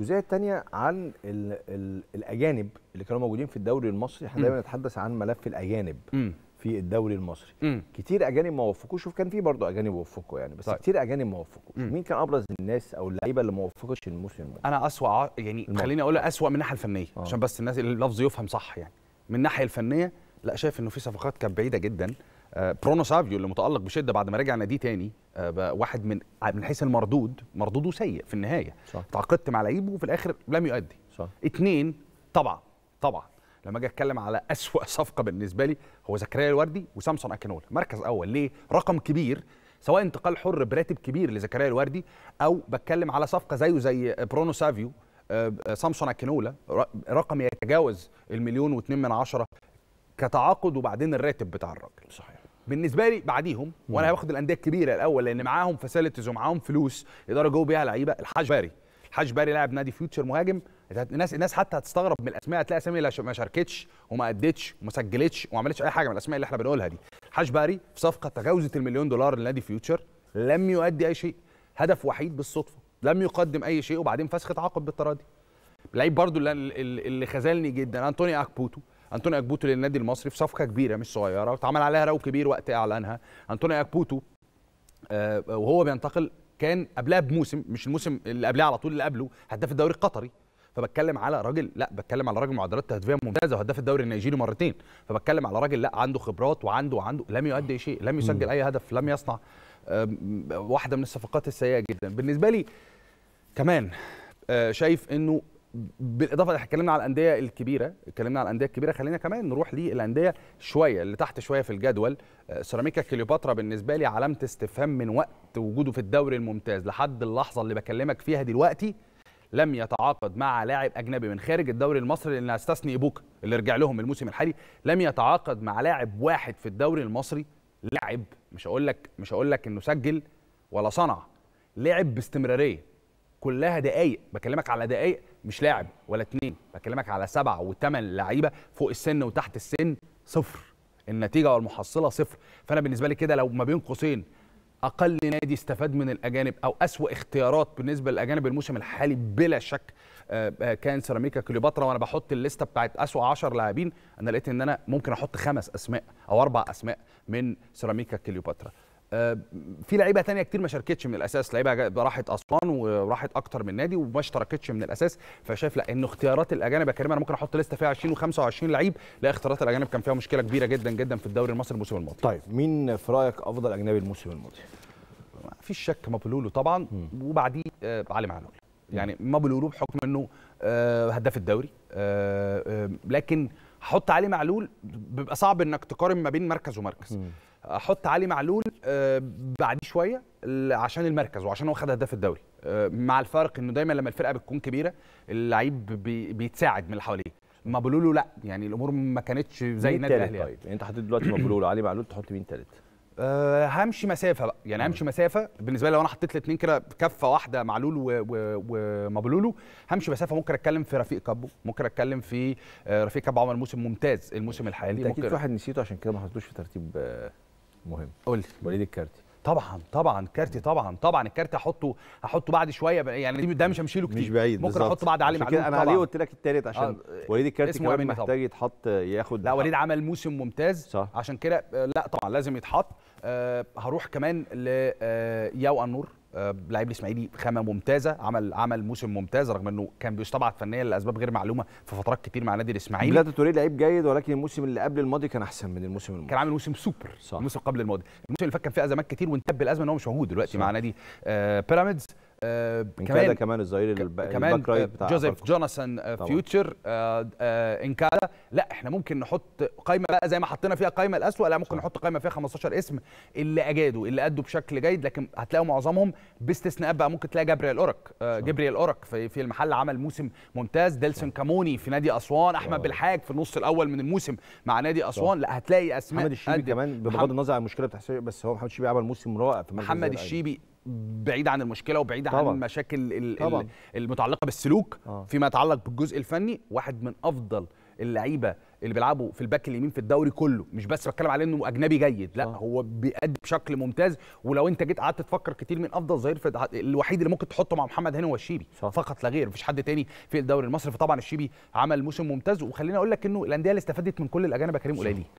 الجزئيه الثانيه عن ال ال الاجانب اللي كانوا موجودين في الدوري المصري احنا دايما نتحدث عن ملف الاجانب م. في الدوري المصري م. كتير اجانب ما وفقوش وكان في برضه اجانب وفقوا يعني بس طيب. كتير اجانب ما وفقوش مين كان ابرز الناس او اللعيبه اللي ما وفقوش الموسم الماضي انا اسوا يعني الموسم. خليني اقول اسوا من الناحيه الفنيه آه. عشان بس الناس اللفظ يفهم صح يعني من الناحيه الفنيه لا شايف انه في صفقات كانت بعيده جدا آه، برونو سافيو اللي متالق بشده بعد ما رجع ناديه تاني آه، واحد من من حيث المردود مردوده سيء في النهايه صح. تعاقدت مع لعيب وفي الاخر لم يؤدي صح. اتنين طبعا طبعا لما اجي اتكلم على اسوا صفقه بالنسبه لي هو زكريا الوردي وسامسون اكينولا مركز اول ليه رقم كبير سواء انتقال حر براتب كبير لزكريا الوردي او بتكلم على صفقه زيه زي برونو سافيو آه، سامسون اكينولا رقم يتجاوز المليون واتنين من عشرة كتعاقد وبعدين الراتب بتاع الراجل صحيح بالنسبه لي بعديهم وانا باخد الانديه الكبيره الاول لان معاهم فاسيلتيز ومعاهم فلوس يقدروا يجيبوا بيها لعيبه الحاج باري الحاج باري لاعب نادي فيوتشر مهاجم الناس الناس حتى هتستغرب من الاسماء هتلاقي اسامي ما شاركتش وما ادتش وما سجلتش وما عملتش اي حاجه من الاسماء اللي احنا بنقولها دي الحاج باري في صفقه تجاوزت المليون دولار لنادي فيوتشر لم يؤدي اي شيء هدف وحيد بالصدفه لم يقدم اي شيء وبعدين فسخ تعاقد بالتراضي لعيب برضو اللي خذلني جدا انطوني اكبوتو انطونيو اكبوتو للنادي المصري في صفقه كبيره مش صغيره واتعمل عليها رو كبير وقت اعلانها انطونيو اكبوتو آه، وهو بينتقل كان قبلها بموسم مش الموسم اللي قبلها على طول اللي قبله هداف الدوري القطري فبتكلم على راجل لا بتكلم على راجل معدلات تهديفيه ممتازه وهداف الدوري النيجيري مرتين فبتكلم على راجل لا عنده خبرات وعنده وعنده لم يؤدي شيء لم يسجل اي هدف لم يصنع واحده من الصفقات السيئه جدا بالنسبه لي كمان آه، شايف انه بالاضافه احنا اتكلمنا على الانديه الكبيره اتكلمنا على الانديه الكبيره خلينا كمان نروح للانديه شويه اللي تحت شويه في الجدول آه، سيراميكا كليوباترا بالنسبه لي علامه استفهام من وقت وجوده في الدوري الممتاز لحد اللحظه اللي بكلمك فيها دلوقتي لم يتعاقد مع لاعب اجنبي من خارج الدوري المصري لان هستثني ابوك اللي رجع لهم الموسم الحالي لم يتعاقد مع لاعب واحد في الدوري المصري لاعب مش هقول لك مش هقول لك انه سجل ولا صنع لعب باستمراريه كلها دقايق بكلمك على دقايق مش لاعب ولا اتنين بكلمك على سبعة وثمان لعيبه فوق السن وتحت السن صفر النتيجه والمحصله صفر فانا بالنسبه لي كده لو ما بين قوسين اقل نادي استفاد من الاجانب او اسوا اختيارات بالنسبه للاجانب الموسم الحالي بلا شك آه، آه، كان سيراميكا كليوباترا وانا بحط الليسته بتاعت اسوا 10 لاعبين انا لقيت ان انا ممكن احط خمس اسماء او اربع اسماء من سيراميكا كليوباترا آه، في لعيبه تانية كتير ما شاركتش من الاساس لعيبه راحت اسوان وراحت اكتر من نادي وما اشتركتش من الاساس فشايف لا ان اختيارات الاجانب يا كريم انا ممكن احط لسته فيها 20 و25 لعيب لا اختيارات الاجانب كان فيها مشكله كبيره جدا جدا في الدوري المصري الموسم الماضي طيب مين في رايك افضل اجنبي الموسم الماضي ما فيش شك مابلولو طبعا وبعديه آه، علي معلول يعني مابلولو بحكم انه آه، هداف الدوري لكن احط علي معلول بيبقى صعب انك تقارن ما بين مركز ومركز احط علي معلول آه، بعديه شويه عشان المركز وعشان هو خد هداف الدوري آه، مع الفرق انه دايما لما الفرقه بتكون كبيره اللعيب بيتساعد من اللي حواليه مابولولو لا يعني الامور ما كانتش زي النادي الاهلي يعني. طيب يعني انت حطيت دلوقتي مابولولو علي معلول تحط مين ثالث أه همشي مسافه بقى يعني همشي مسافه بالنسبه لي لو انا حطيت الاثنين كده كفه واحده معلول ومبلولو همشي مسافه ممكن اتكلم في رفيق كابو ممكن اتكلم في آه، رفيق كابو عمل موسم ممتاز الموسم الحالي انت اكيد في واحد نسيته عشان كده ما حطيتوش في ترتيب آه، مهم قول وليد الكارتي طبعا طبعا كارتي طبعا طبعا الكارتي هحطه هحطه بعد شويه يعني ده مش همشيله كتير مش بعيد ممكن احطه بعد علي معلول انا ليه قلت لك التالت عشان آه, آه، وليد الكارتي كمان محتاج يتحط ياخد لا وليد عمل موسم ممتاز صح. عشان كده لا طبعا لازم يتحط آه، هروح كمان لياو آه، النور آه، لعيب الاسماعيلي خامه ممتازه عمل عمل موسم ممتاز رغم انه كان بيستبعد فنيا لاسباب غير معلومه في فترات كتير مع نادي الاسماعيلي بلاد توريه لعيب جيد ولكن الموسم اللي قبل الماضي كان احسن من الموسم الماضي كان عامل موسم سوبر صح. الموسم قبل الماضي الموسم اللي فات كان فيه ازمات كتير وانتبه الازمه ان هو مش موجود دلوقتي صح. مع نادي آه بيراميدز آه، انكادا كمان, كمان الظهير كمان رايت آه، جوزيف جوناثان آه، فيوتشر انكادا لا احنا ممكن نحط قائمه بقى زي ما حطينا فيها قائمه الاسوأ لا ممكن صح. نحط قائمه فيها 15 اسم اللي اجادوا اللي ادوا بشكل جيد لكن هتلاقوا معظمهم باستثناءات بقى ممكن تلاقي جابريل اورك جابريل اورك في, في المحل عمل موسم ممتاز ديلسون كاموني في نادي اسوان احمد بالحاج في النص الاول من الموسم مع نادي اسوان لا هتلاقي اسماء محمد الشيبي كمان بغض النظر عن المشكله بس هو محمد الشيبي عمل موسم رائع في محمد الشيبي بعيد عن المشكله وبعيد طبعًا. عن المشاكل طبعًا. المتعلقه بالسلوك آه. فيما يتعلق بالجزء الفني واحد من افضل اللعيبه اللي بيلعبوا في الباك اليمين في الدوري كله مش بس بتكلم عليه انه اجنبي جيد لا آه. هو بيأدي بشكل ممتاز ولو انت جيت قعدت تفكر كتير من افضل ظهير في الوحيد اللي ممكن تحطه مع محمد هاني هو الشيبي صح. فقط لا غير مفيش حد تاني في الدوري المصري فطبعا الشيبي عمل موسم ممتاز وخليني اقول لك انه الانديه اللي استفادت من كل الاجانب يا كريم قليلين